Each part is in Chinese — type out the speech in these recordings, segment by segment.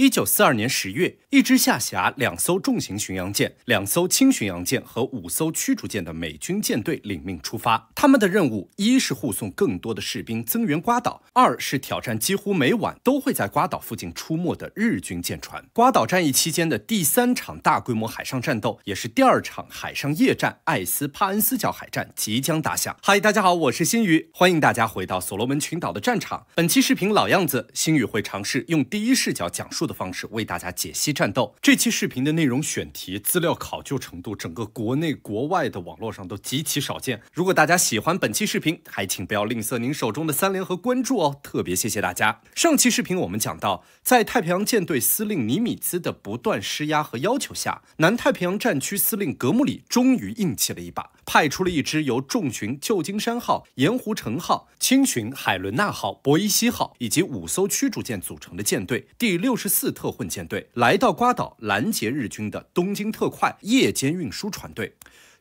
一九四二年十月，一支下辖两艘重型巡洋舰、两艘轻巡洋舰和五艘驱逐舰的美军舰队领命出发。他们的任务，一是护送更多的士兵增援瓜岛，二是挑战几乎每晚都会在瓜岛附近出没的日军舰船。瓜岛战役期间的第三场大规模海上战斗，也是第二场海上夜战——艾斯帕恩斯角海战即将打响。嗨，大家好，我是新宇，欢迎大家回到所罗门群岛的战场。本期视频老样子，新宇会尝试用第一视角讲述。的方式为大家解析战斗。这期视频的内容选题、资料考究程度，整个国内国外的网络上都极其少见。如果大家喜欢本期视频，还请不要吝啬您手中的三连和关注哦！特别谢谢大家。上期视频我们讲到，在太平洋舰队司令尼米兹的不断施压和要求下，南太平洋战区司令格穆里终于硬气了一把，派出了一支由重巡旧金山号、盐湖城号、轻巡海伦娜号、博伊西号以及五艘驱逐舰组成的舰队。第六十四。四特混舰队来到瓜岛拦截日军的东京特快夜间运输船队。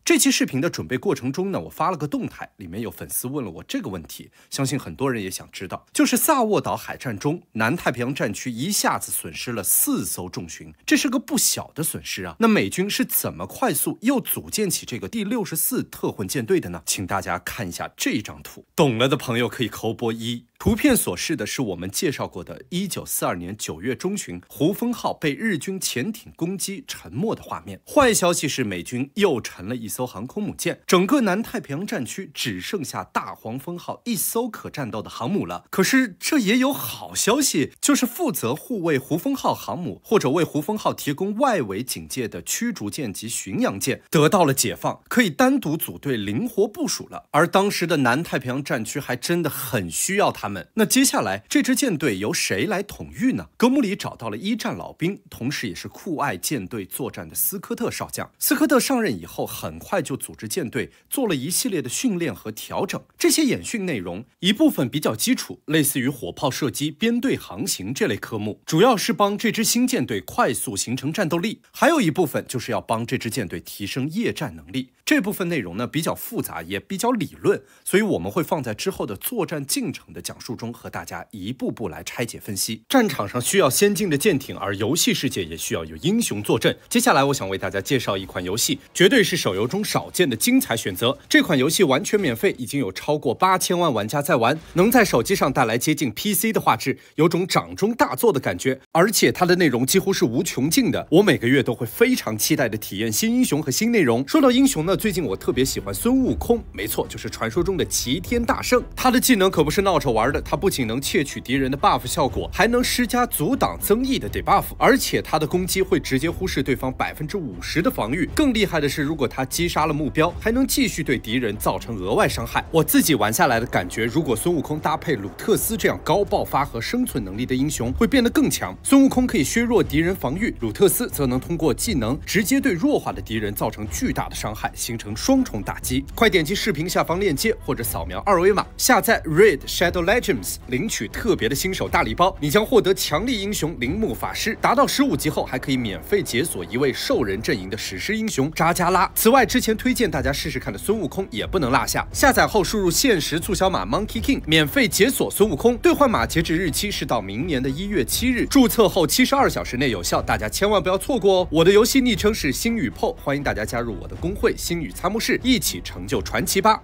这期视频的准备过程中呢，我发了个动态，里面有粉丝问了我这个问题，相信很多人也想知道，就是萨沃岛海战中，南太平洋战区一下子损失了四艘重巡，这是个不小的损失啊。那美军是怎么快速又组建起这个第六十四特混舰队的呢？请大家看一下这张图，懂了的朋友可以扣波一。图片所示的是我们介绍过的1942年9月中旬，胡风号被日军潜艇攻击沉没的画面。坏消息是美军又沉了一艘航空母舰，整个南太平洋战区只剩下大黄蜂号一艘可战斗的航母了。可是这也有好消息，就是负责护卫胡风号航母或者为胡风号提供外围警戒的驱逐舰及巡洋舰得到了解放，可以单独组队灵活部署了。而当时的南太平洋战区还真的很需要它。那接下来这支舰队由谁来统御呢？格姆里找到了一战老兵，同时也是酷爱舰队作战的斯科特少将。斯科特上任以后，很快就组织舰队做了一系列的训练和调整。这些演训内容，一部分比较基础，类似于火炮射击、编队航行这类科目，主要是帮这支新舰队快速形成战斗力；还有一部分就是要帮这支舰队提升夜战能力。这部分内容呢比较复杂，也比较理论，所以我们会放在之后的作战进程的讲述中和大家一步步来拆解分析。战场上需要先进的舰艇，而游戏世界也需要有英雄坐镇。接下来我想为大家介绍一款游戏，绝对是手游中少见的精彩选择。这款游戏完全免费，已经有超过八千万玩家在玩，能在手机上带来接近 PC 的画质，有种掌中大作的感觉。而且它的内容几乎是无穷尽的，我每个月都会非常期待的体验新英雄和新内容。说到英雄呢？最近我特别喜欢孙悟空，没错，就是传说中的齐天大圣。他的技能可不是闹着玩的，他不仅能窃取敌人的 buff 效果，还能施加阻挡增益的 debuff，而且他的攻击会直接忽视对方百分之五十的防御。更厉害的是，如果他击杀了目标，还能继续对敌人造成额外伤害。我自己玩下来的感觉，如果孙悟空搭配鲁特斯这样高爆发和生存能力的英雄，会变得更强。孙悟空可以削弱敌人防御，鲁特斯则能通过技能直接对弱化的敌人造成巨大的伤害。形成双重打击，快点击视频下方链接或者扫描二维码下载 Red Shadow Legends，领取特别的新手大礼包。你将获得强力英雄铃木法师，达到十五级后还可以免费解锁一位兽人阵营的史诗英雄扎加拉。此外，之前推荐大家试试看的孙悟空也不能落下。下载后输入限时促销码 Monkey King，免费解锁孙悟空兑换码，截止日期是到明年的一月七日，注册后七十二小时内有效，大家千万不要错过哦。我的游戏昵称是星雨 PO，欢迎大家加入我的公会星。与参谋室一起成就传奇吧。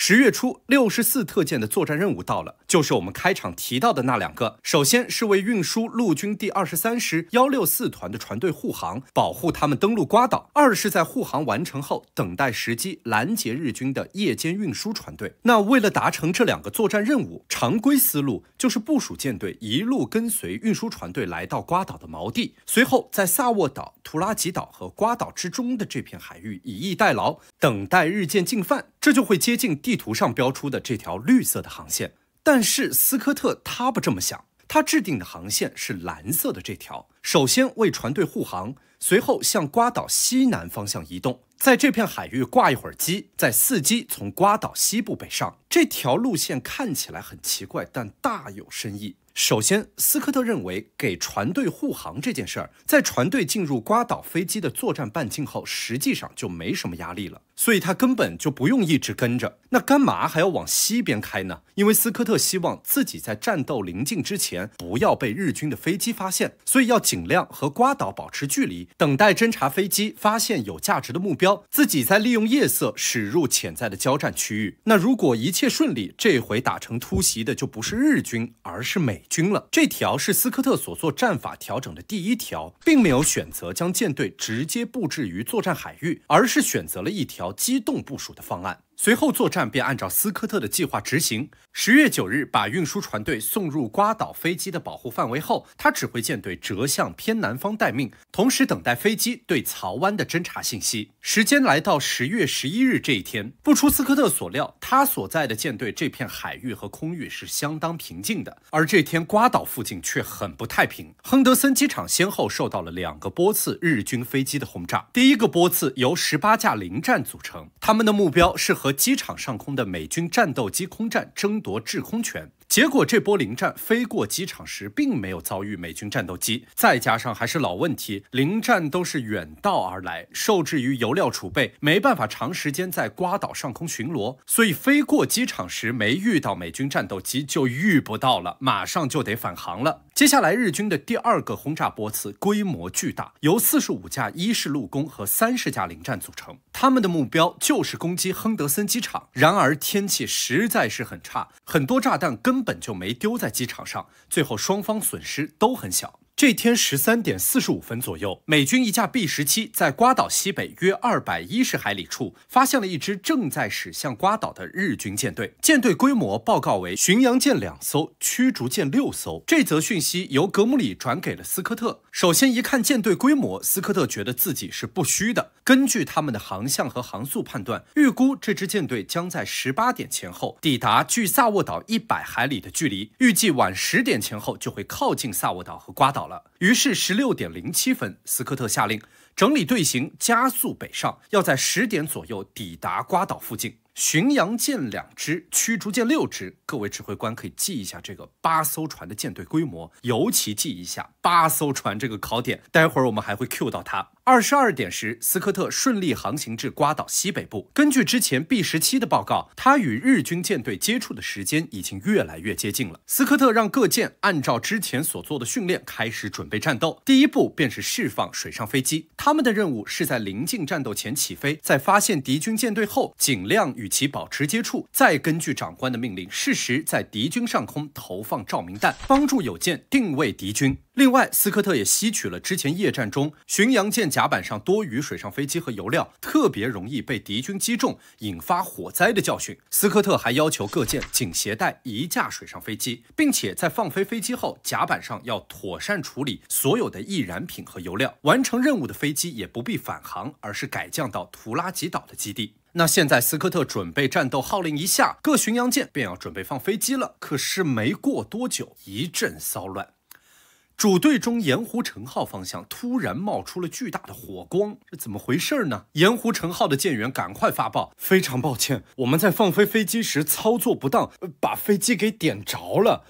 十月初，六十四特舰的作战任务到了，就是我们开场提到的那两个。首先是为运输陆军第二十三师幺六四团的船队护航，保护他们登陆瓜岛；二是，在护航完成后，等待时机拦截日军的夜间运输船队。那为了达成这两个作战任务，常规思路就是部署舰队一路跟随运输船队来到瓜岛的锚地，随后在萨沃岛、图拉吉岛和瓜岛之中的这片海域以逸待劳，等待日舰进犯，这就会接近。地图上标出的这条绿色的航线，但是斯科特他不这么想，他制定的航线是蓝色的这条。首先为船队护航，随后向瓜岛西南方向移动，在这片海域挂一会儿机，再伺机从瓜岛西部北上。这条路线看起来很奇怪，但大有深意。首先，斯科特认为给船队护航这件事儿，在船队进入瓜岛飞机的作战半径后，实际上就没什么压力了。所以他根本就不用一直跟着，那干嘛还要往西边开呢？因为斯科特希望自己在战斗临近之前不要被日军的飞机发现，所以要尽量和瓜岛保持距离，等待侦察飞机发现有价值的目标，自己再利用夜色驶入潜在的交战区域。那如果一切顺利，这回打成突袭的就不是日军，而是美军了。这条是斯科特所做战法调整的第一条，并没有选择将舰队直接布置于作战海域，而是选择了一条。机动部署的方案。随后作战便按照斯科特的计划执行。十月九日，把运输船队送入瓜岛飞机的保护范围后，他指挥舰队折向偏南方待命，同时等待飞机对曹湾的侦察信息。时间来到十月十一日这一天，不出斯科特所料，他所在的舰队这片海域和空域是相当平静的，而这天瓜岛附近却很不太平。亨德森机场先后受到了两个波次日军飞机的轰炸，第一个波次由十八架零战组成，他们的目标是和和机场上空的美军战斗机空战，争夺制空权。结果这波零战飞过机场时，并没有遭遇美军战斗机。再加上还是老问题，零战都是远道而来，受制于油料储备，没办法长时间在瓜岛上空巡逻，所以飞过机场时没遇到美军战斗机，就遇不到了，马上就得返航了。接下来日军的第二个轰炸波次规模巨大，由四十五架伊式陆攻和三十架零战组成，他们的目标就是攻击亨德森机场。然而天气实在是很差，很多炸弹根。根本就没丢在机场上，最后双方损失都很小。这天十三点四十五分左右，美军一架 B 十七在瓜岛西北约二百一十海里处发现了一支正在驶向瓜岛的日军舰队，舰队规模报告为巡洋舰两艘，驱逐舰六艘。这则讯息由格姆里转给了斯科特。首先一看舰队规模，斯科特觉得自己是不虚的。根据他们的航向和航速判断，预估这支舰队将在十八点前后抵达距萨沃岛一百海里的距离，预计晚十点前后就会靠近萨沃岛和瓜岛。于是，十六点零七分，斯科特下令整理队形，加速北上，要在十点左右抵达瓜岛附近。巡洋舰两支，驱逐舰六支，各位指挥官可以记一下这个八艘船的舰队规模，尤其记一下八艘船这个考点，待会儿我们还会 Q 到它。二十二点时，斯科特顺利航行至瓜岛西北部。根据之前 B 十七的报告，他与日军舰队接触的时间已经越来越接近了。斯科特让各舰按照之前所做的训练开始准备战斗。第一步便是释放水上飞机，他们的任务是在临近战斗前起飞，在发现敌军舰队后，尽量与其保持接触，再根据长官的命令，适时在敌军上空投放照明弹，帮助有舰定位敌军。另外，斯科特也吸取了之前夜战中巡洋舰甲板上多余水上飞机和油料特别容易被敌军击中引发火灾的教训。斯科特还要求各舰仅携带一架水上飞机，并且在放飞飞机后，甲板上要妥善处理所有的易燃品和油料。完成任务的飞机也不必返航，而是改降到图拉吉岛的基地。那现在，斯科特准备战斗号令一下，各巡洋舰便要准备放飞机了。可是没过多久，一阵骚乱。主队中盐湖城号方向突然冒出了巨大的火光，这怎么回事儿呢？盐湖城号的舰员赶快发报，非常抱歉，我们在放飞飞机时操作不当，把飞机给点着了。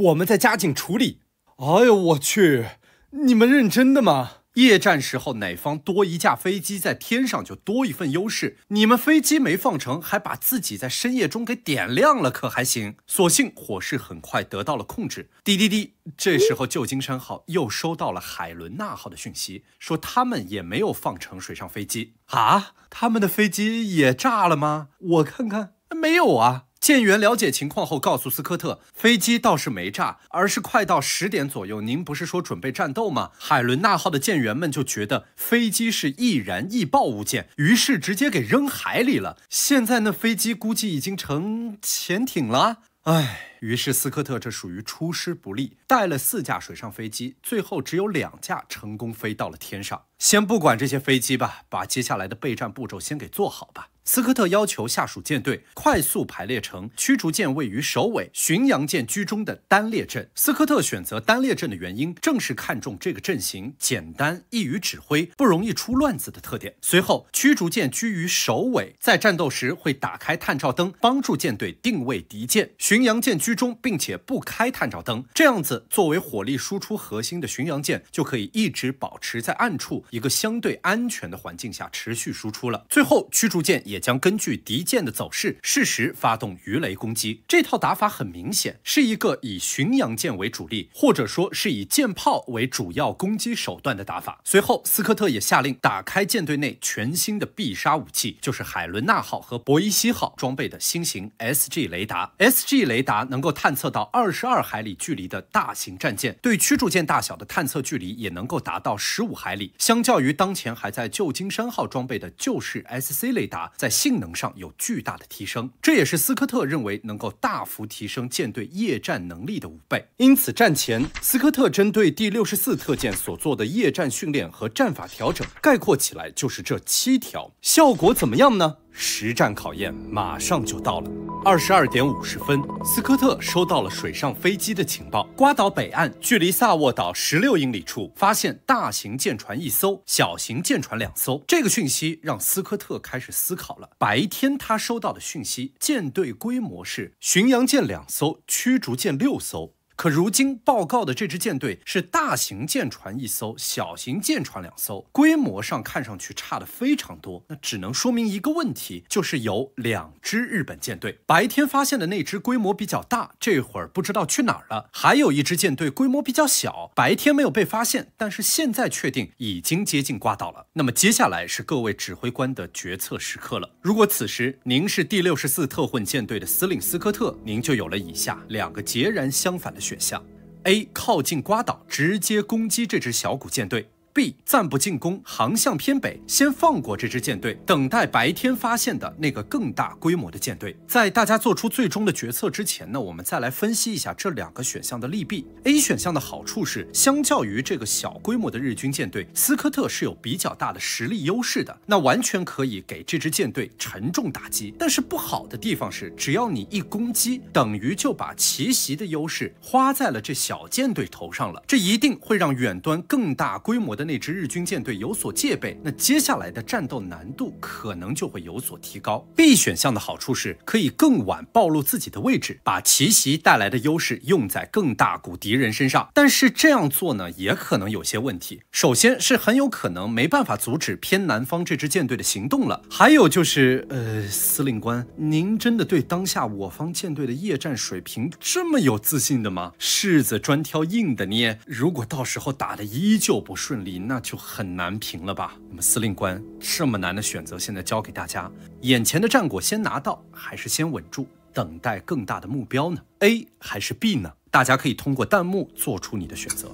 我们在加紧处理。哎呦，我去，你们认真的吗？夜战时候，哪方多一架飞机在天上就多一份优势。你们飞机没放成，还把自己在深夜中给点亮了，可还行？所幸火势很快得到了控制。滴滴滴，这时候旧金山号又收到了海伦娜号的讯息，说他们也没有放成水上飞机啊，他们的飞机也炸了吗？我看看，没有啊。舰员了解情况后，告诉斯科特，飞机倒是没炸，而是快到十点左右。您不是说准备战斗吗？海伦娜号的舰员们就觉得飞机是易燃易爆物件，于是直接给扔海里了。现在那飞机估计已经成潜艇了。哎，于是斯科特这属于出师不利，带了四架水上飞机，最后只有两架成功飞到了天上。先不管这些飞机吧，把接下来的备战步骤先给做好吧。斯科特要求下属舰队快速排列成驱逐舰位于首尾、巡洋舰居中的单列阵。斯科特选择单列阵的原因，正是看中这个阵型简单、易于指挥、不容易出乱子的特点。随后，驱逐舰居于首尾，在战斗时会打开探照灯，帮助舰队定位敌舰；巡洋舰居中，并且不开探照灯，这样子作为火力输出核心的巡洋舰就可以一直保持在暗处，一个相对安全的环境下持续输出了。最后，驱逐舰。也将根据敌舰的走势，适时发动鱼雷攻击。这套打法很明显是一个以巡洋舰为主力，或者说是以舰炮为主要攻击手段的打法。随后，斯科特也下令打开舰队内全新的必杀武器，就是海伦娜号和博伊西号装备的新型 S G 雷达。S G 雷达能够探测到二十二海里距离的大型战舰，对驱逐舰大小的探测距离也能够达到十五海里。相较于当前还在旧金山号装备的旧式 S C 雷达。在性能上有巨大的提升，这也是斯科特认为能够大幅提升舰队夜战能力的五倍。因此，战前斯科特针对第六十四特舰所做的夜战训练和战法调整，概括起来就是这七条。效果怎么样呢？实战考验马上就到了。二十二点五十分，斯科特收到了水上飞机的情报：瓜岛北岸距离萨沃岛十六英里处，发现大型舰船一艘，小型舰船两艘。这个讯息让斯科特开始思考了。白天他收到的讯息，舰队规模是巡洋舰两艘，驱逐舰六艘。可如今报告的这支舰队是大型舰船一艘，小型舰船两艘，规模上看上去差的非常多。那只能说明一个问题，就是有两支日本舰队。白天发现的那支规模比较大，这会儿不知道去哪儿了；还有一支舰队规模比较小，白天没有被发现，但是现在确定已经接近瓜岛了。那么接下来是各位指挥官的决策时刻了。如果此时您是第六十四特混舰队的司令斯科特，您就有了以下两个截然相反的选。选项 A 靠近瓜岛，直接攻击这支小股舰队。B 暂不进攻，航向偏北，先放过这支舰队，等待白天发现的那个更大规模的舰队。在大家做出最终的决策之前呢，我们再来分析一下这两个选项的利弊。A 选项的好处是，相较于这个小规模的日军舰队，斯科特是有比较大的实力优势的，那完全可以给这支舰队沉重打击。但是不好的地方是，只要你一攻击，等于就把奇袭的优势花在了这小舰队头上了，这一定会让远端更大规模的。那支日军舰队有所戒备，那接下来的战斗难度可能就会有所提高。B 选项的好处是可以更晚暴露自己的位置，把奇袭带来的优势用在更大股敌人身上。但是这样做呢，也可能有些问题。首先是很有可能没办法阻止偏南方这支舰队的行动了。还有就是，呃，司令官，您真的对当下我方舰队的夜战水平这么有自信的吗？柿子专挑硬的捏，如果到时候打的依旧不顺利。那就很难评了吧？那么司令官这么难的选择，现在交给大家：眼前的战果先拿到，还是先稳住，等待更大的目标呢？A 还是 B 呢？大家可以通过弹幕做出你的选择。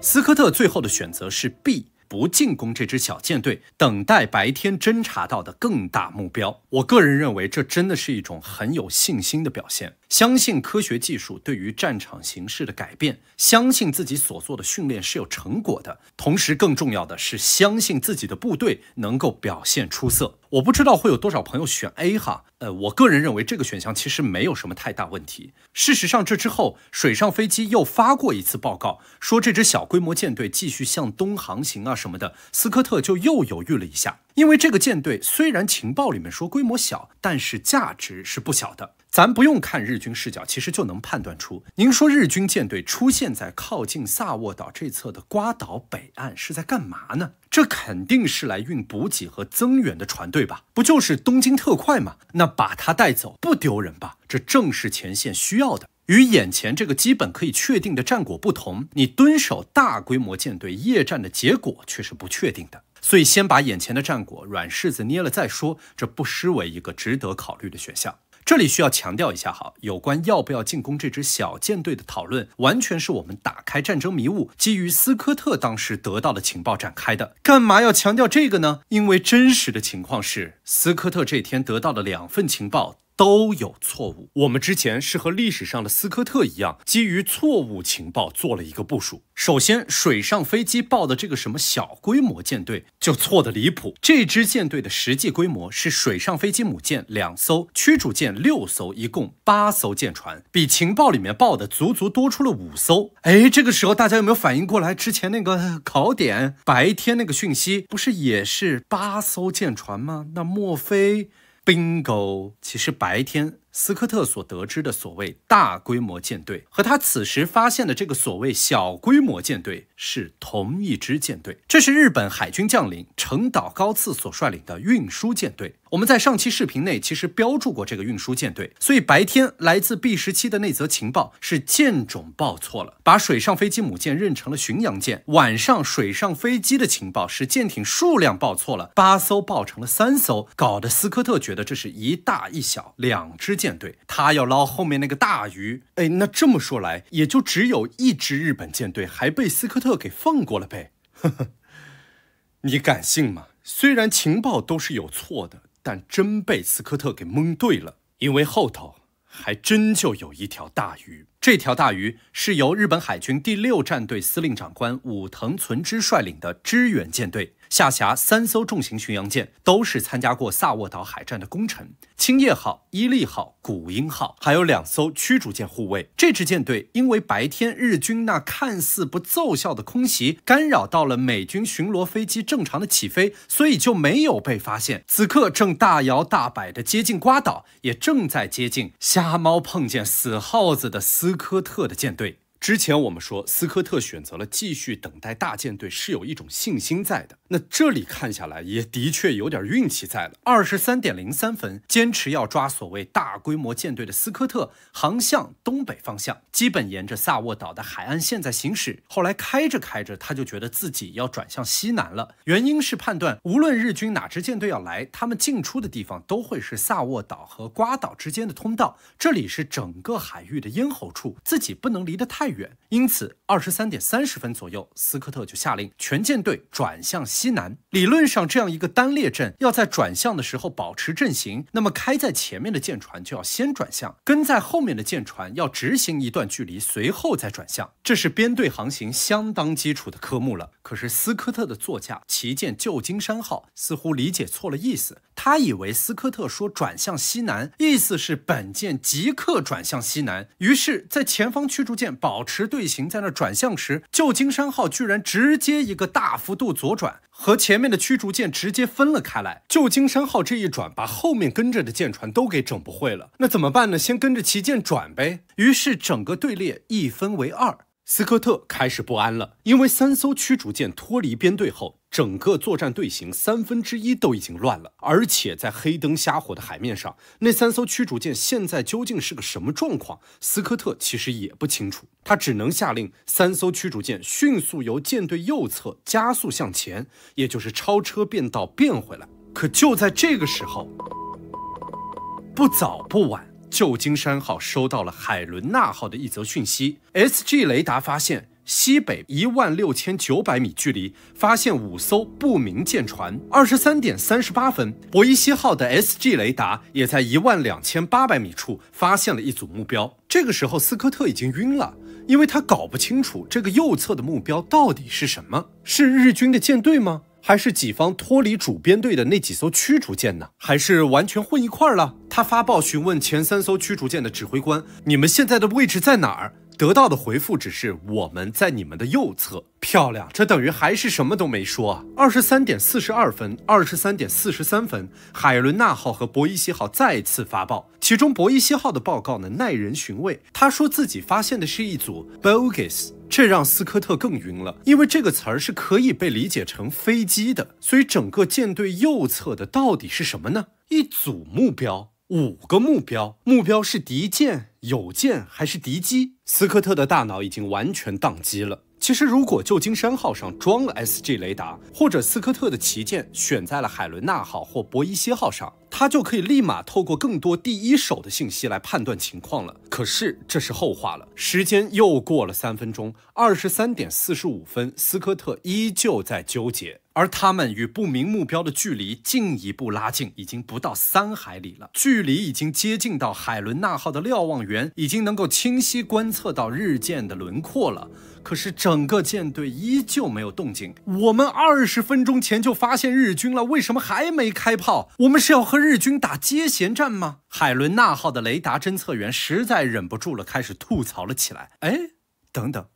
斯科特最后的选择是 B。不进攻这支小舰队，等待白天侦察到的更大目标。我个人认为，这真的是一种很有信心的表现。相信科学技术对于战场形势的改变，相信自己所做的训练是有成果的。同时，更重要的是相信自己的部队能够表现出色。我不知道会有多少朋友选 A 哈，呃，我个人认为这个选项其实没有什么太大问题。事实上，这之后水上飞机又发过一次报告，说这支小规模舰队继续向东航行啊什么的，斯科特就又犹豫了一下。因为这个舰队虽然情报里面说规模小，但是价值是不小的。咱不用看日军视角，其实就能判断出。您说日军舰队出现在靠近萨沃岛这侧的瓜岛北岸是在干嘛呢？这肯定是来运补给和增援的船队吧？不就是东京特快吗？那把它带走不丢人吧？这正是前线需要的。与眼前这个基本可以确定的战果不同，你蹲守大规模舰队夜战的结果却是不确定的。所以先把眼前的战果软柿子捏了再说，这不失为一个值得考虑的选项。这里需要强调一下哈，有关要不要进攻这支小舰队的讨论，完全是我们打开战争迷雾，基于斯科特当时得到的情报展开的。干嘛要强调这个呢？因为真实的情况是，斯科特这天得到了两份情报。都有错误。我们之前是和历史上的斯科特一样，基于错误情报做了一个部署。首先，水上飞机报的这个什么小规模舰队就错得离谱。这支舰队的实际规模是水上飞机母舰两艘，驱逐舰六艘，一共八艘舰船，比情报里面报的足足多出了五艘。哎，这个时候大家有没有反应过来？之前那个考点白天那个讯息不是也是八艘舰船吗？那莫非？bingo！其实白天。斯科特所得知的所谓大规模舰队和他此时发现的这个所谓小规模舰队是同一支舰队，这是日本海军将领成岛高次所率领的运输舰队。我们在上期视频内其实标注过这个运输舰队，所以白天来自 B 十七的那则情报是舰种报错了，把水上飞机母舰认成了巡洋舰。晚上水上飞机的情报是舰艇数量报错了，八艘报成了三艘，搞得斯科特觉得这是一大一小两支舰。舰队，他要捞后面那个大鱼。哎，那这么说来，也就只有一支日本舰队还被斯科特给放过了呗。呵呵，你敢信吗？虽然情报都是有错的，但真被斯科特给蒙对了，因为后头还真就有一条大鱼。这条大鱼是由日本海军第六战队司令长官武藤存之率领的支援舰队。下辖三艘重型巡洋舰，都是参加过萨沃岛海战的功臣：青叶号、伊利号、古鹰号，还有两艘驱逐舰护卫。这支舰队因为白天日军那看似不奏效的空袭干扰到了美军巡逻飞机正常的起飞，所以就没有被发现。此刻正大摇大摆地接近瓜岛，也正在接近“瞎猫碰见死耗子”的斯科特的舰队。之前我们说斯科特选择了继续等待大舰队，是有一种信心在的。那这里看下来也的确有点运气在了。二十三点零三分，坚持要抓所谓大规模舰队的斯科特，航向东北方向，基本沿着萨沃岛的海岸线在行驶。后来开着开着，他就觉得自己要转向西南了。原因是判断，无论日军哪支舰队要来，他们进出的地方都会是萨沃岛和瓜岛之间的通道，这里是整个海域的咽喉处，自己不能离得太。远，因此二十三点三十分左右，斯科特就下令全舰队转向西南。理论上，这样一个单列阵要在转向的时候保持阵型，那么开在前面的舰船就要先转向，跟在后面的舰船要直行一段距离，随后再转向。这是编队航行相当基础的科目了。可是斯科特的座驾旗舰旧金山号似乎理解错了意思，他以为斯科特说转向西南，意思是本舰即刻转向西南。于是，在前方驱逐舰保保持队形，在那转向时，旧金山号居然直接一个大幅度左转，和前面的驱逐舰直接分了开来。旧金山号这一转，把后面跟着的舰船都给整不会了。那怎么办呢？先跟着旗舰转呗。于是整个队列一分为二。斯科特开始不安了，因为三艘驱逐舰脱离编队后，整个作战队形三分之一都已经乱了。而且在黑灯瞎火的海面上，那三艘驱逐舰现在究竟是个什么状况？斯科特其实也不清楚，他只能下令三艘驱逐舰迅速由舰队右侧加速向前，也就是超车变道变回来。可就在这个时候，不早不晚。旧金山号收到了海伦娜号的一则讯息，SG 雷达发现西北一万六千九百米距离发现五艘不明舰船。二十三点三十八分，博伊西号的 SG 雷达也在一万两千八百米处发现了一组目标。这个时候，斯科特已经晕了，因为他搞不清楚这个右侧的目标到底是什么，是日军的舰队吗？还是己方脱离主编队的那几艘驱逐舰呢？还是完全混一块了？他发报询问前三艘驱逐舰的指挥官：“你们现在的位置在哪儿？”得到的回复只是：“我们在你们的右侧。”漂亮，这等于还是什么都没说啊！二十三点四十二分，二十三点四十三分，海伦娜号和博伊西号再次发报，其中博伊西号的报告呢耐人寻味。他说自己发现的是一组 bogus。这让斯科特更晕了，因为这个词儿是可以被理解成飞机的，所以整个舰队右侧的到底是什么呢？一组目标，五个目标，目标是敌舰、友舰还是敌机？斯科特的大脑已经完全宕机了。其实，如果旧金山号上装了 SG 雷达，或者斯科特的旗舰选在了海伦娜号或博伊西号上。他就可以立马透过更多第一手的信息来判断情况了。可是这是后话了。时间又过了三分钟，二十三点四十五分，斯科特依旧在纠结。而他们与不明目标的距离进一步拉近，已经不到三海里了。距离已经接近到海伦娜号的瞭望员已经能够清晰观测到日舰的轮廓了。可是整个舰队依旧没有动静。我们二十分钟前就发现日军了，为什么还没开炮？我们是要和日军打接舷战吗？海伦娜号的雷达侦测员实在忍不住了，开始吐槽了起来。哎，等等。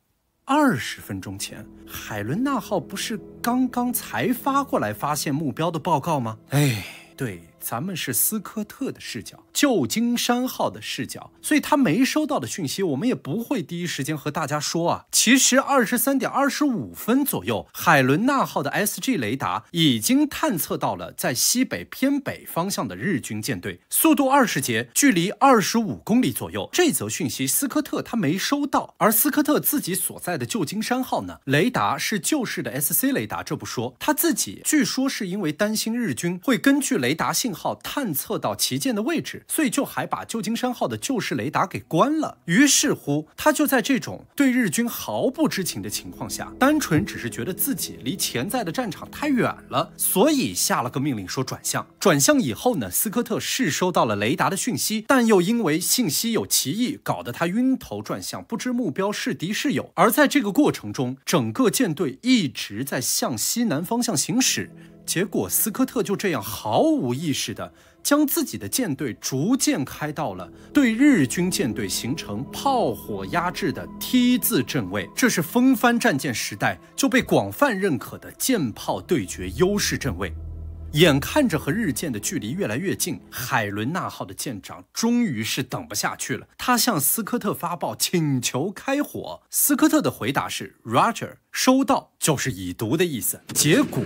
二十分钟前，海伦娜号不是刚刚才发过来发现目标的报告吗？哎，对。咱们是斯科特的视角，旧金山号的视角，所以他没收到的讯息，我们也不会第一时间和大家说啊。其实二十三点二十五分左右，海伦娜号的 SG 雷达已经探测到了在西北偏北方向的日军舰队，速度二十节，距离二十五公里左右。这则讯息斯科特他没收到，而斯科特自己所在的旧金山号呢，雷达是旧式的 SC 雷达，这不说，他自己据说是因为担心日军会根据雷达信。号探测到旗舰的位置，所以就还把旧金山号的旧式雷达给关了。于是乎，他就在这种对日军毫不知情的情况下，单纯只是觉得自己离潜在的战场太远了，所以下了个命令说转向。转向以后呢，斯科特是收到了雷达的讯息，但又因为信息有歧义，搞得他晕头转向，不知目标是敌是友。而在这个过程中，整个舰队一直在向西南方向行驶。结果，斯科特就这样毫无意识地将自己的舰队逐渐开到了对日军舰队形成炮火压制的 T 字阵位，这是风帆战舰时代就被广泛认可的舰炮对决优势阵位。眼看着和日舰的距离越来越近，海伦娜号的舰长终于是等不下去了，他向斯科特发报请求开火。斯科特的回答是 “Roger，收到”，就是已读的意思。结果。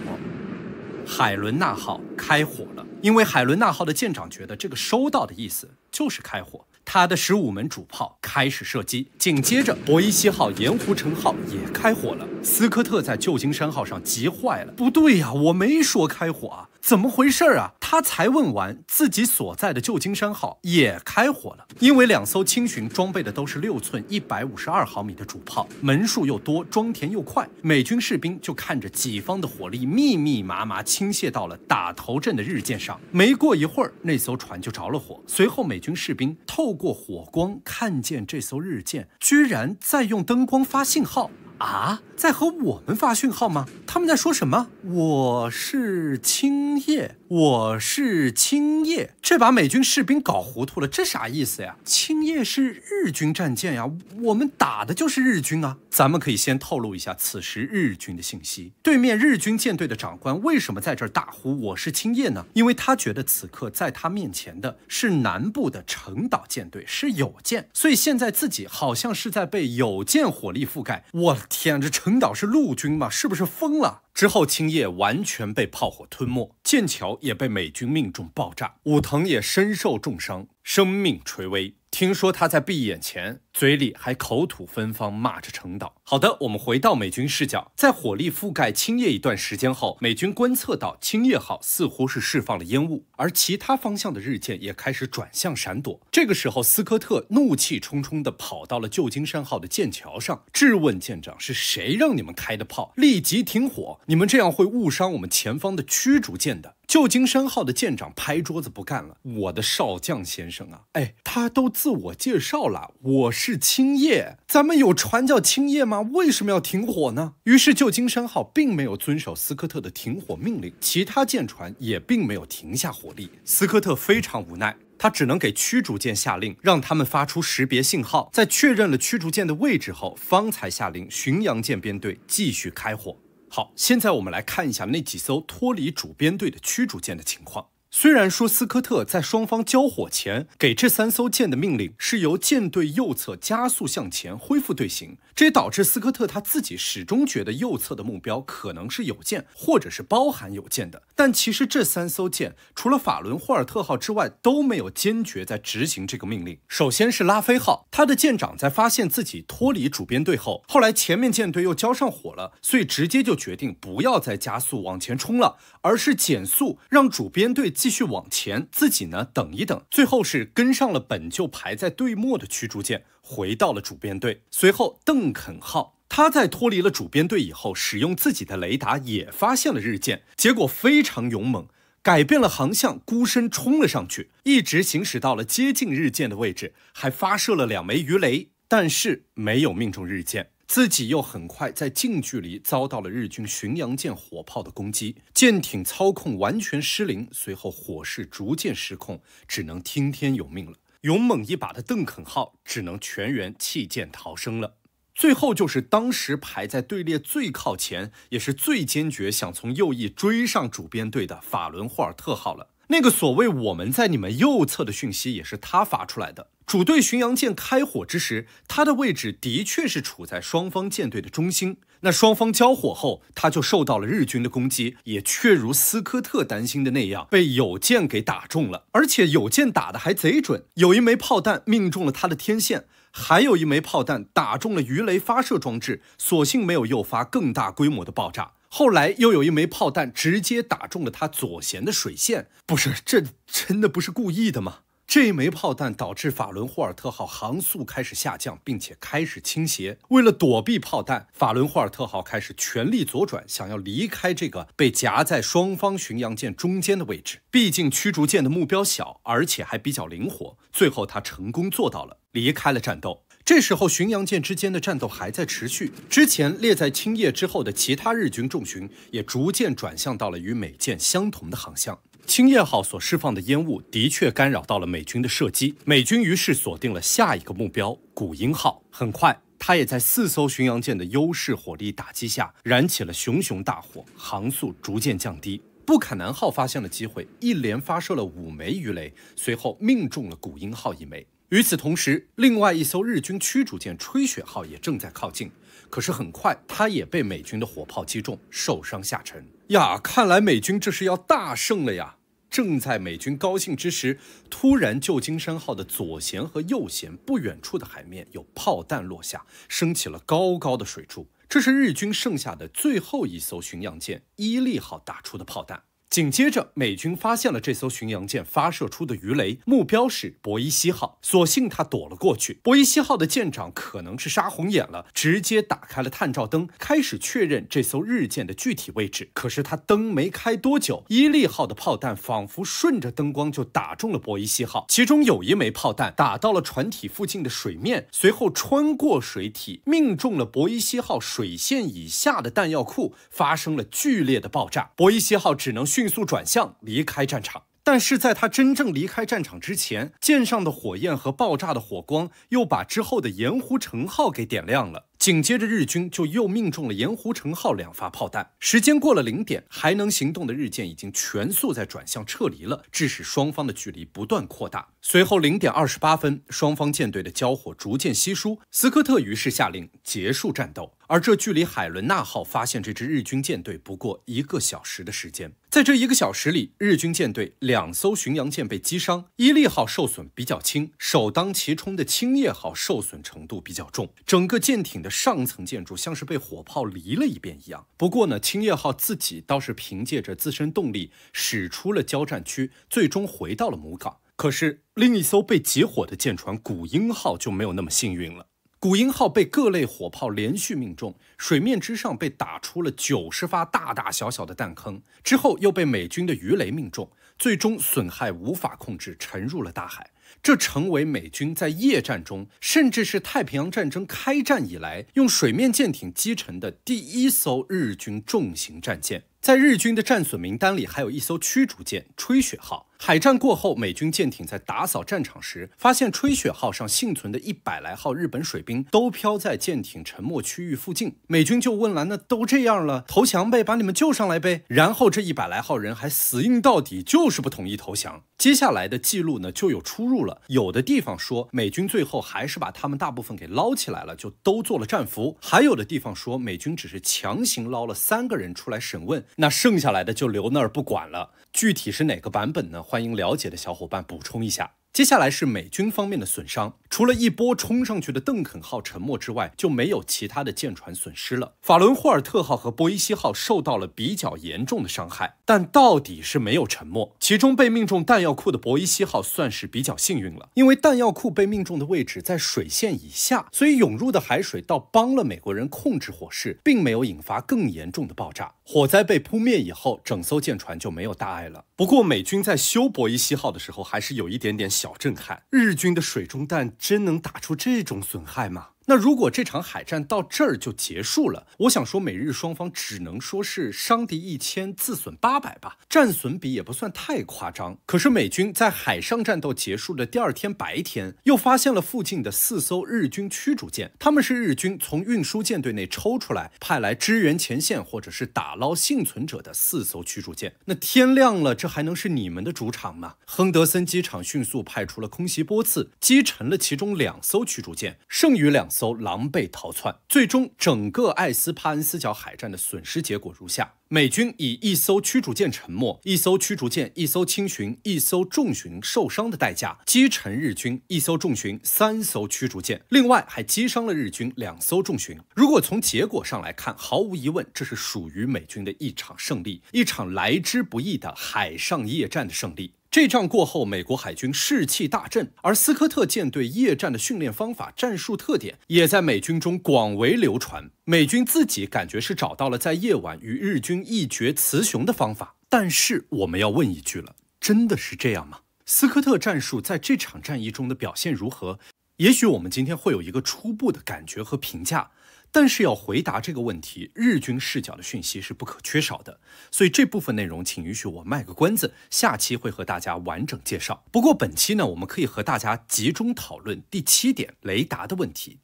海伦娜号开火了，因为海伦娜号的舰长觉得这个收到的意思就是开火。他的十五门主炮开始射击，紧接着博伊西号、盐湖城号也开火了。斯科特在旧金山号上急坏了。不对呀，我没说开火啊，怎么回事啊？他才问完，自己所在的旧金山号也开火了。因为两艘轻巡装备的都是六寸一百五十二毫米的主炮，门数又多，装填又快，美军士兵就看着己方的火力密密麻麻倾泻到了打头阵的日舰上。没过一会儿，那艘船就着了火。随后，美军士兵透。过火光，看见这艘日舰居然在用灯光发信号啊！在和我们发信号吗？他们在说什么？我是青叶。我是青叶，这把美军士兵搞糊涂了，这啥意思呀？青叶是日军战舰呀，我们打的就是日军啊。咱们可以先透露一下此时日军的信息。对面日军舰队的长官为什么在这儿大呼我是青叶呢？因为他觉得此刻在他面前的是南部的成岛舰队，是有舰，所以现在自己好像是在被有舰火力覆盖。我的天，这成岛是陆军吗？是不是疯了？之后，青叶完全被炮火吞没，剑桥也被美军命中爆炸，武藤也身受重伤，生命垂危。听说他在闭眼前，嘴里还口吐芬芳，骂着程导。好的，我们回到美军视角，在火力覆盖青叶一段时间后，美军观测到青叶号似乎是释放了烟雾，而其他方向的日舰也开始转向闪躲。这个时候，斯科特怒气冲冲的跑到了旧金山号的舰桥上，质问舰长：“是谁让你们开的炮？立即停火！你们这样会误伤我们前方的驱逐舰的。”旧金山号的舰长拍桌子不干了：“我的少将先生啊，哎，他都……”自我介绍了，我是青叶。咱们有船叫青叶吗？为什么要停火呢？于是旧金山号并没有遵守斯科特的停火命令，其他舰船也并没有停下火力。斯科特非常无奈，他只能给驱逐舰下令，让他们发出识别信号，在确认了驱逐舰的位置后，方才下令巡洋舰编队继续开火。好，现在我们来看一下那几艘脱离主编队的驱逐舰的情况。虽然说斯科特在双方交火前给这三艘舰的命令是由舰队右侧加速向前恢复队形，这也导致斯科特他自己始终觉得右侧的目标可能是有舰或者是包含有舰的。但其实这三艘舰除了法伦霍尔特号之外都没有坚决在执行这个命令。首先是拉菲号，他的舰长在发现自己脱离主编队后，后来前面舰队又交上火了，所以直接就决定不要再加速往前冲了，而是减速让主编队。继续往前，自己呢等一等，最后是跟上了本就排在队末的驱逐舰，回到了主编队。随后，邓肯号，他在脱离了主编队以后，使用自己的雷达也发现了日舰，结果非常勇猛，改变了航向，孤身冲了上去，一直行驶到了接近日舰的位置，还发射了两枚鱼雷，但是没有命中日舰。自己又很快在近距离遭到了日军巡洋舰火炮的攻击，舰艇操控完全失灵，随后火势逐渐失控，只能听天由命了。勇猛一把的邓肯号只能全员弃舰逃生了。最后就是当时排在队列最靠前，也是最坚决想从右翼追上主编队的法伦霍尔特号了。那个所谓我们在你们右侧的讯息也是他发出来的。主队巡洋舰开火之时，他的位置的确是处在双方舰队的中心。那双方交火后，他就受到了日军的攻击，也确如斯科特担心的那样，被有舰给打中了，而且有舰打的还贼准，有一枚炮弹命中了他的天线，还有一枚炮弹打中了鱼雷发射装置，所幸没有诱发更大规模的爆炸。后来又有一枚炮弹直接打中了他左舷的水线，不是，这真的不是故意的吗？这枚炮弹导致法伦霍尔特号航速开始下降，并且开始倾斜。为了躲避炮弹，法伦霍尔特号开始全力左转，想要离开这个被夹在双方巡洋舰中间的位置。毕竟驱逐舰的目标小，而且还比较灵活。最后，他成功做到了，离开了战斗。这时候，巡洋舰之间的战斗还在持续。之前列在青叶之后的其他日军重巡也逐渐转向到了与美舰相同的航向。青叶号所释放的烟雾的确干扰到了美军的射击，美军于是锁定了下一个目标——古英号。很快，它也在四艘巡洋舰的优势火力打击下燃起了熊熊大火，航速逐渐降低。布坎南号发现了机会，一连发射了五枚鱼雷，随后命中了古英号一枚。与此同时，另外一艘日军驱逐舰“吹雪号”也正在靠近。可是很快，它也被美军的火炮击中，受伤下沉。呀，看来美军这是要大胜了呀！正在美军高兴之时，突然“旧金山号”的左舷和右舷不远处的海面有炮弹落下，升起了高高的水柱。这是日军剩下的最后一艘巡洋舰“伊利号”打出的炮弹。紧接着，美军发现了这艘巡洋舰发射出的鱼雷，目标是博伊西号。所幸他躲了过去。博伊西号的舰长可能是杀红眼了，直接打开了探照灯，开始确认这艘日舰的具体位置。可是他灯没开多久，伊利号的炮弹仿佛顺着灯光就打中了博伊西号，其中有一枚炮弹打到了船体附近的水面，随后穿过水体，命中了博伊西号水线以下的弹药库，发生了剧烈的爆炸。博伊西号只能。迅速转向，离开战场。但是，在他真正离开战场之前，舰上的火焰和爆炸的火光又把之后的盐湖城号给点亮了。紧接着，日军就又命中了盐湖城号两发炮弹。时间过了零点，还能行动的日舰已经全速在转向撤离了，致使双方的距离不断扩大。随后零点二十八分，双方舰队的交火逐渐稀疏，斯科特于是下令结束战斗。而这距离海伦娜号发现这支日军舰队不过一个小时的时间，在这一个小时里，日军舰队两艘巡洋舰被击伤，伊利号受损比较轻，首当其冲的青叶号受损程度比较重，整个舰艇的上层建筑像是被火炮犁了一遍一样。不过呢，青叶号自己倒是凭借着自身动力驶出了交战区，最终回到了母港。可是另一艘被集火的舰船古鹰号就没有那么幸运了。古鹰号被各类火炮连续命中，水面之上被打出了九十发大大小小的弹坑，之后又被美军的鱼雷命中，最终损害无法控制，沉入了大海。这成为美军在夜战中，甚至是太平洋战争开战以来，用水面舰艇击沉的第一艘日军重型战舰。在日军的战损名单里，还有一艘驱逐舰吹雪号。海战过后，美军舰艇在打扫战场时，发现吹雪号上幸存的一百来号日本水兵都飘在舰艇沉没区域附近。美军就问了：“那都这样了，投降呗，把你们救上来呗。”然后这一百来号人还死硬到底，就是不同意投降。接下来的记录呢就有出入了。有的地方说美军最后还是把他们大部分给捞起来了，就都做了战俘；还有的地方说美军只是强行捞了三个人出来审问，那剩下来的就留那儿不管了。具体是哪个版本呢？欢迎了解的小伙伴补充一下。接下来是美军方面的损伤，除了一波冲上去的邓肯号沉没之外，就没有其他的舰船损失了。法伦霍尔特号和波伊西号受到了比较严重的伤害，但到底是没有沉没。其中被命中弹药库的波伊西号算是比较幸运了，因为弹药库被命中的位置在水线以下，所以涌入的海水倒帮了美国人控制火势，并没有引发更严重的爆炸。火灾被扑灭以后，整艘舰船就没有大碍了。不过美军在修波伊西号的时候，还是有一点点小。小震撼，日军的水中弹真能打出这种损害吗？那如果这场海战到这儿就结束了，我想说，美日双方只能说是伤敌一千，自损八百吧，战损比也不算太夸张。可是美军在海上战斗结束的第二天白天，又发现了附近的四艘日军驱逐舰，他们是日军从运输舰队内抽出来，派来支援前线或者是打捞幸存者的四艘驱逐舰。那天亮了，这还能是你们的主场吗？亨德森机场迅速派出了空袭波次，击沉了其中两艘驱逐舰，剩余两。艘狼狈逃窜，最终整个爱斯帕恩斯角海战的损失结果如下：美军以一艘驱逐舰沉没、一艘驱逐舰、一艘轻巡、一艘重巡受伤的代价击沉日军一艘重巡、三艘驱逐舰，另外还击伤了日军两艘重巡。如果从结果上来看，毫无疑问，这是属于美军的一场胜利，一场来之不易的海上夜战的胜利。这仗过后，美国海军士气大振，而斯科特舰队夜战的训练方法、战术特点也在美军中广为流传。美军自己感觉是找到了在夜晚与日军一决雌雄的方法。但是，我们要问一句了：真的是这样吗？斯科特战术在这场战役中的表现如何？也许我们今天会有一个初步的感觉和评价。但是要回答这个问题，日军视角的讯息是不可缺少的，所以这部分内容请允许我卖个关子，下期会和大家完整介绍。不过本期呢，我们可以和大家集中讨论第七点雷达的问题，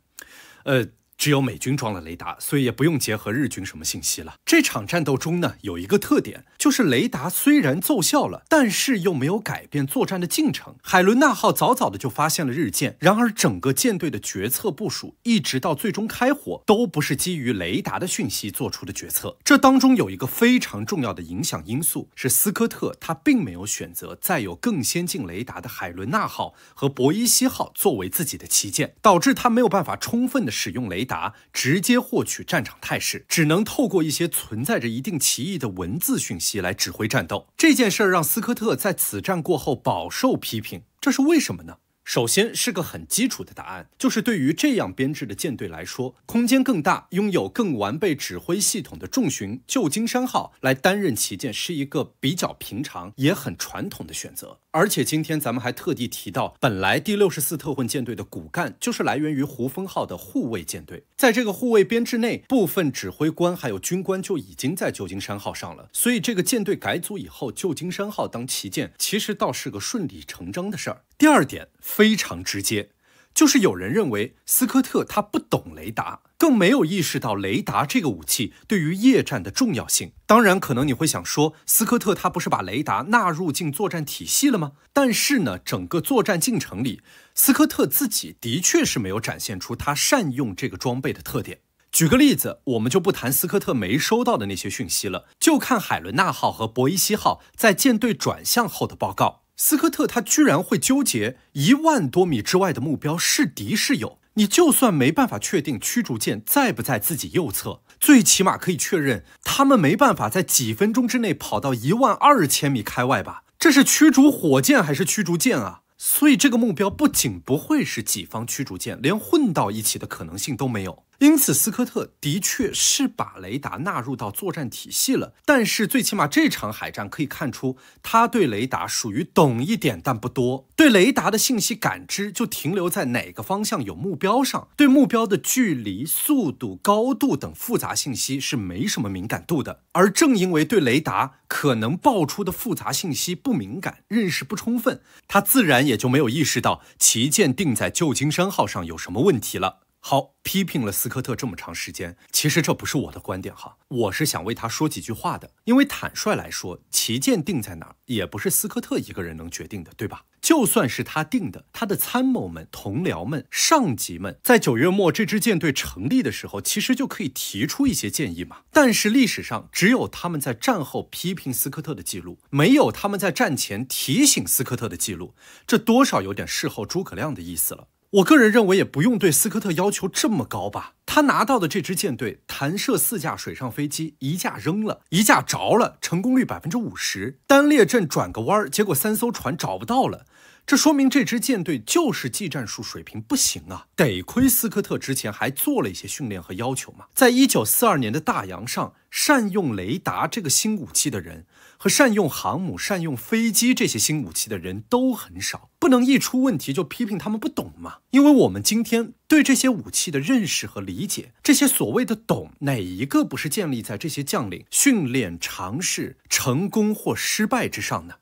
呃。只有美军装了雷达，所以也不用结合日军什么信息了。这场战斗中呢，有一个特点，就是雷达虽然奏效了，但是又没有改变作战的进程。海伦娜号早早的就发现了日舰，然而整个舰队的决策部署一直到最终开火，都不是基于雷达的讯息做出的决策。这当中有一个非常重要的影响因素是斯科特，他并没有选择再有更先进雷达的海伦娜号和博伊西号作为自己的旗舰，导致他没有办法充分的使用雷达。直接获取战场态势，只能透过一些存在着一定歧义的文字讯息来指挥战斗。这件事儿让斯科特在此战过后饱受批评，这是为什么呢？首先是个很基础的答案，就是对于这样编制的舰队来说，空间更大、拥有更完备指挥系统的重巡旧金山号来担任旗舰是一个比较平常也很传统的选择。而且今天咱们还特地提到，本来第六十四特混舰队的骨干就是来源于胡风号的护卫舰队，在这个护卫编制内，部分指挥官还有军官就已经在旧金山号上了，所以这个舰队改组以后，旧金山号当旗舰其实倒是个顺理成章的事儿。第二点非常直接，就是有人认为斯科特他不懂雷达，更没有意识到雷达这个武器对于夜战的重要性。当然，可能你会想说，斯科特他不是把雷达纳入进作战体系了吗？但是呢，整个作战进程里，斯科特自己的确是没有展现出他善用这个装备的特点。举个例子，我们就不谈斯科特没收到的那些讯息了，就看海伦娜号和博伊西号在舰队转向后的报告。斯科特他居然会纠结一万多米之外的目标是敌是友？你就算没办法确定驱逐舰在不在自己右侧，最起码可以确认他们没办法在几分钟之内跑到一万二千米开外吧？这是驱逐火箭还是驱逐舰啊？所以这个目标不仅不会是己方驱逐舰，连混到一起的可能性都没有。因此，斯科特的确是把雷达纳入到作战体系了，但是最起码这场海战可以看出，他对雷达属于懂一点，但不多。对雷达的信息感知就停留在哪个方向有目标上，对目标的距离、速度、高度等复杂信息是没什么敏感度的。而正因为对雷达可能爆出的复杂信息不敏感，认识不充分，他自然也就没有意识到旗舰定在旧金山号上有什么问题了。好，批评了斯科特这么长时间，其实这不是我的观点哈，我是想为他说几句话的，因为坦率来说，旗舰定在哪儿，也不是斯科特一个人能决定的，对吧？就算是他定的，他的参谋们、同僚们、上级们，在九月末这支舰队成立的时候，其实就可以提出一些建议嘛。但是历史上只有他们在战后批评斯科特的记录，没有他们在战前提醒斯科特的记录，这多少有点事后诸葛亮的意思了。我个人认为也不用对斯科特要求这么高吧。他拿到的这支舰队弹射四架水上飞机，一架扔了一架着了，成功率百分之五十。单列阵转个弯，结果三艘船找不到了。这说明这支舰队就是技战术水平不行啊。得亏斯科特之前还做了一些训练和要求嘛。在一九四二年的大洋上，善用雷达这个新武器的人和善用航母、善用飞机这些新武器的人都很少。不能一出问题就批评他们不懂吗？因为我们今天对这些武器的认识和理解，这些所谓的懂，哪一个不是建立在这些将领训练、尝试、成功或失败之上呢？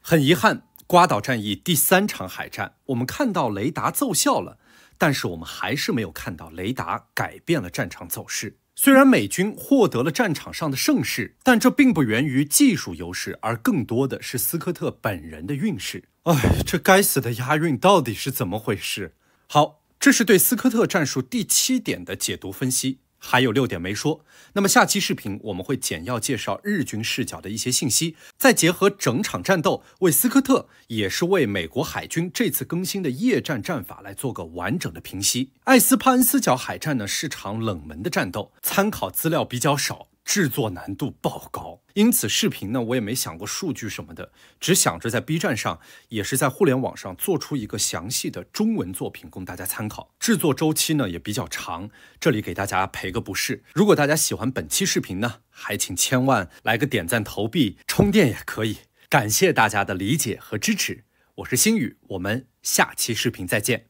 很遗憾，瓜岛战役第三场海战，我们看到雷达奏效了，但是我们还是没有看到雷达改变了战场走势。虽然美军获得了战场上的胜势，但这并不源于技术优势，而更多的是斯科特本人的运势。哎，这该死的押韵到底是怎么回事？好，这是对斯科特战术第七点的解读分析，还有六点没说。那么下期视频我们会简要介绍日军视角的一些信息，再结合整场战斗，为斯科特也是为美国海军这次更新的夜战战法来做个完整的评析。艾斯潘恩斯角海战呢是场冷门的战斗，参考资料比较少。制作难度爆高，因此视频呢，我也没想过数据什么的，只想着在 B 站上，也是在互联网上做出一个详细的中文作品供大家参考。制作周期呢也比较长，这里给大家赔个不是。如果大家喜欢本期视频呢，还请千万来个点赞投币充电也可以，感谢大家的理解和支持。我是星宇，我们下期视频再见。